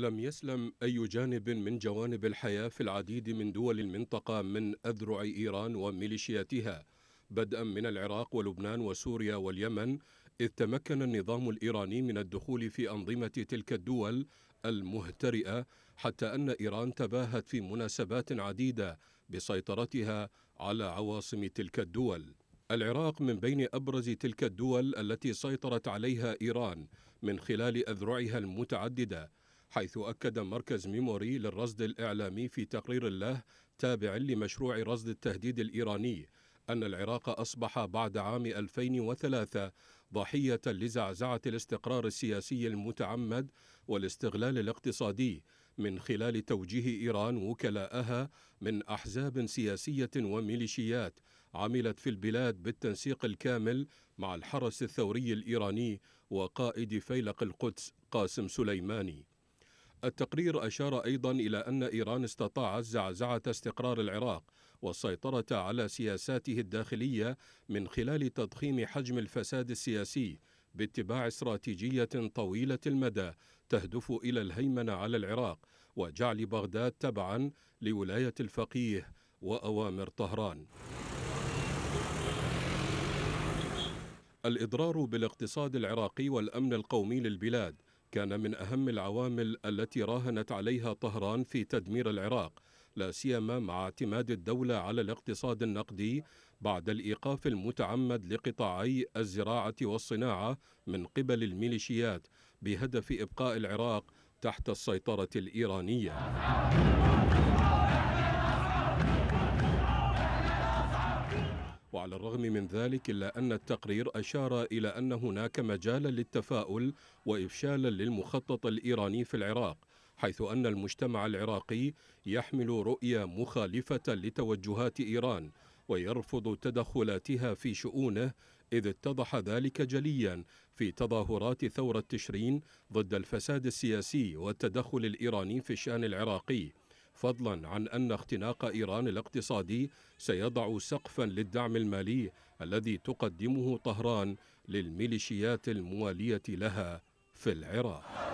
لم يسلم أي جانب من جوانب الحياة في العديد من دول المنطقة من أذرع إيران وميليشياتها بدءا من العراق ولبنان وسوريا واليمن إذ تمكن النظام الإيراني من الدخول في أنظمة تلك الدول المهترئة حتى أن إيران تباهت في مناسبات عديدة بسيطرتها على عواصم تلك الدول العراق من بين أبرز تلك الدول التي سيطرت عليها إيران من خلال أذرعها المتعددة حيث أكد مركز ميموري للرصد الإعلامي في تقرير له تابع لمشروع رصد التهديد الإيراني أن العراق أصبح بعد عام 2003 ضحية لزعزعة الاستقرار السياسي المتعمد والاستغلال الاقتصادي من خلال توجيه إيران وكلاءها من أحزاب سياسية وميليشيات عملت في البلاد بالتنسيق الكامل مع الحرس الثوري الإيراني وقائد فيلق القدس قاسم سليماني التقرير أشار أيضا إلى أن إيران استطاعت زعزعة استقرار العراق والسيطرة على سياساته الداخلية من خلال تضخيم حجم الفساد السياسي باتباع استراتيجية طويلة المدى تهدف إلى الهيمنة على العراق وجعل بغداد تبعا لولاية الفقيه وأوامر طهران. الإضرار بالاقتصاد العراقي والأمن القومي للبلاد كان من أهم العوامل التي راهنت عليها طهران في تدمير العراق لا سيما مع اعتماد الدولة على الاقتصاد النقدي بعد الإيقاف المتعمد لقطاعي الزراعة والصناعة من قبل الميليشيات بهدف إبقاء العراق تحت السيطرة الإيرانية وعلى الرغم من ذلك إلا أن التقرير أشار إلى أن هناك مجالا للتفاؤل وإفشالا للمخطط الإيراني في العراق حيث أن المجتمع العراقي يحمل رؤية مخالفة لتوجهات إيران ويرفض تدخلاتها في شؤونه إذ اتضح ذلك جليا في تظاهرات ثورة تشرين ضد الفساد السياسي والتدخل الإيراني في الشأن العراقي فضلا عن أن اختناق إيران الاقتصادي سيضع سقفا للدعم المالي الذي تقدمه طهران للميليشيات الموالية لها في العراق